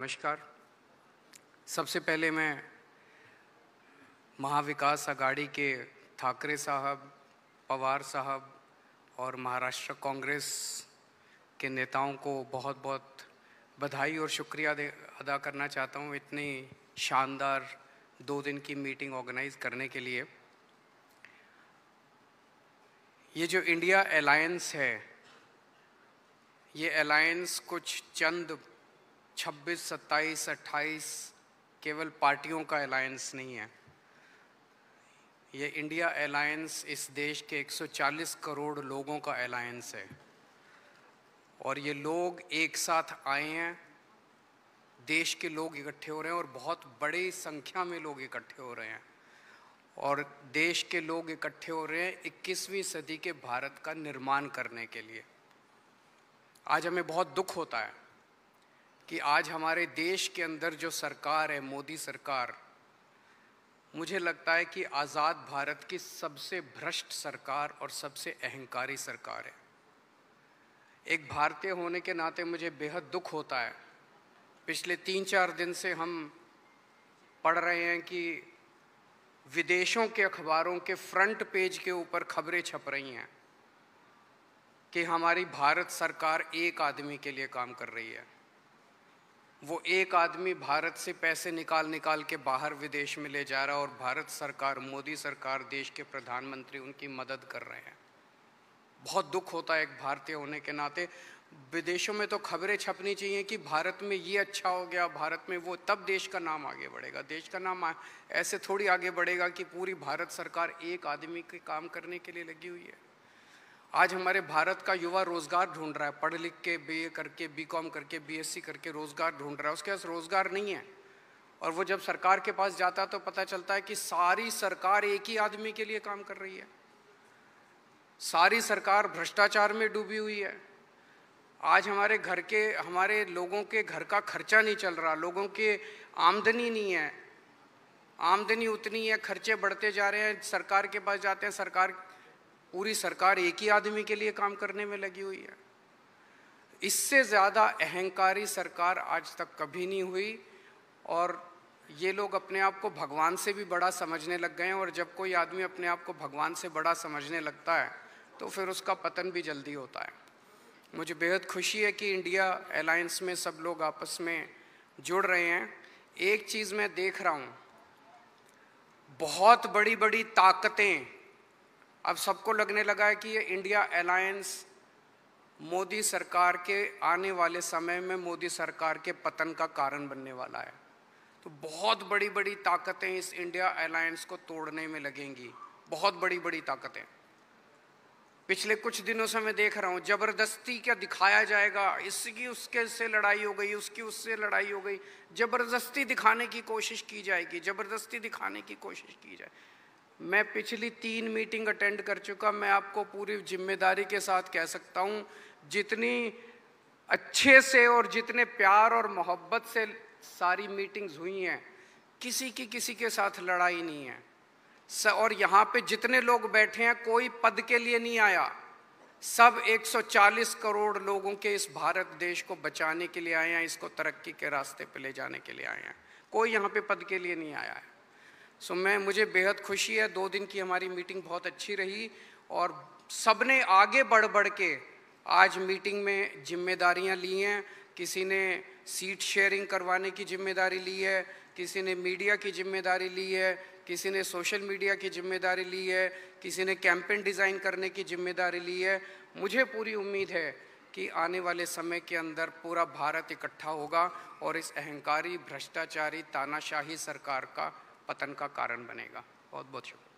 नमस्कार सबसे पहले मैं महाविकास अघाड़ी के ठाकरे साहब पवार साहब और महाराष्ट्र कांग्रेस के नेताओं को बहुत बहुत बधाई और शुक्रिया अदा करना चाहता हूँ इतनी शानदार दो दिन की मीटिंग ऑर्गेनाइज करने के लिए ये जो इंडिया अलायंस है ये अलायंस कुछ चंद 26, 27, 28 केवल पार्टियों का अलायंस नहीं है ये इंडिया अलायंस इस देश के 140 करोड़ लोगों का अलायंस है और ये लोग एक साथ आए हैं देश के लोग इकट्ठे हो रहे हैं और बहुत बड़ी संख्या में लोग इकट्ठे हो रहे हैं और देश के लोग इकट्ठे हो रहे हैं 21वीं सदी के भारत का निर्माण करने के लिए आज हमें बहुत दुख होता है कि आज हमारे देश के अंदर जो सरकार है मोदी सरकार मुझे लगता है कि आज़ाद भारत की सबसे भ्रष्ट सरकार और सबसे अहंकारी सरकार है एक भारतीय होने के नाते मुझे बेहद दुख होता है पिछले तीन चार दिन से हम पढ़ रहे हैं कि विदेशों के अखबारों के फ्रंट पेज के ऊपर खबरें छप रही हैं कि हमारी भारत सरकार एक आदमी के लिए काम कर रही है वो एक आदमी भारत से पैसे निकाल निकाल के बाहर विदेश में ले जा रहा है और भारत सरकार मोदी सरकार देश के प्रधानमंत्री उनकी मदद कर रहे हैं बहुत दुख होता है एक भारतीय होने के नाते विदेशों में तो खबरें छपनी चाहिए कि भारत में ये अच्छा हो गया भारत में वो तब देश का नाम आगे बढ़ेगा देश का नाम ऐसे थोड़ी आगे बढ़ेगा कि पूरी भारत सरकार एक आदमी के काम करने के लिए लगी हुई है आज हमारे भारत का युवा रोजगार ढूंढ रहा है पढ़ लिख के बी करके बी कॉम करके बीएससी करके रोजगार ढूंढ रहा है उसके पास रोजगार नहीं है और वो जब सरकार के पास जाता है तो पता चलता है कि सारी सरकार एक ही आदमी के लिए काम कर रही है सारी सरकार भ्रष्टाचार में डूबी हुई है आज हमारे घर के हमारे लोगों के घर का खर्चा नहीं चल रहा लोगों के आमदनी नहीं है आमदनी उतनी है खर्चे बढ़ते जा रहे हैं सरकार के पास जाते हैं सरकार पूरी सरकार एक ही आदमी के लिए काम करने में लगी हुई है इससे ज़्यादा अहंकारी सरकार आज तक कभी नहीं हुई और ये लोग अपने आप को भगवान से भी बड़ा समझने लग गए हैं और जब कोई आदमी अपने आप को भगवान से बड़ा समझने लगता है तो फिर उसका पतन भी जल्दी होता है मुझे बेहद खुशी है कि इंडिया अलायंस में सब लोग आपस में जुड़ रहे हैं एक चीज़ मैं देख रहा हूँ बहुत बड़ी बड़ी ताकतें अब सबको लगने लगा है कि ये इंडिया अलायंस मोदी सरकार के आने वाले समय में मोदी सरकार के पतन का कारण बनने वाला है तो बहुत बड़ी बड़ी ताकतें इस इंडिया अलायंस को तोड़ने में लगेंगी बहुत बड़ी बड़ी ताकतें पिछले कुछ दिनों से मैं देख रहा हूँ जबरदस्ती क्या दिखाया जाएगा इसकी उसके से लड़ाई हो गई उसकी उससे लड़ाई हो गई जबरदस्ती दिखाने की कोशिश की जाएगी जबरदस्ती दिखाने की कोशिश की जाए मैं पिछली तीन मीटिंग अटेंड कर चुका मैं आपको पूरी जिम्मेदारी के साथ कह सकता हूँ जितनी अच्छे से और जितने प्यार और मोहब्बत से सारी मीटिंग्स हुई हैं किसी की किसी के साथ लड़ाई नहीं है स, और यहाँ पे जितने लोग बैठे हैं कोई पद के लिए नहीं आया सब 140 करोड़ लोगों के इस भारत देश को बचाने के लिए आए हैं इसको तरक्की के रास्ते पर ले जाने के लिए आए हैं कोई यहाँ पे पद के लिए नहीं आया है सो मैं मुझे बेहद खुशी है दो दिन की हमारी मीटिंग बहुत अच्छी रही और सब ने आगे बढ़ बढ़ के आज मीटिंग में जिम्मेदारियां ली हैं किसी ने सीट शेयरिंग करवाने की जिम्मेदारी ली है किसी ने मीडिया की जिम्मेदारी ली है किसी ने सोशल मीडिया की जिम्मेदारी ली है किसी ने कैंपेन डिज़ाइन करने की जिम्मेदारी ली है मुझे पूरी उम्मीद है कि आने वाले समय के अंदर पूरा भारत इकट्ठा होगा और इस अहंकारी भ्रष्टाचारी तानाशाही सरकार का पतन का कारण बनेगा बहुत बहुत शुक्रिया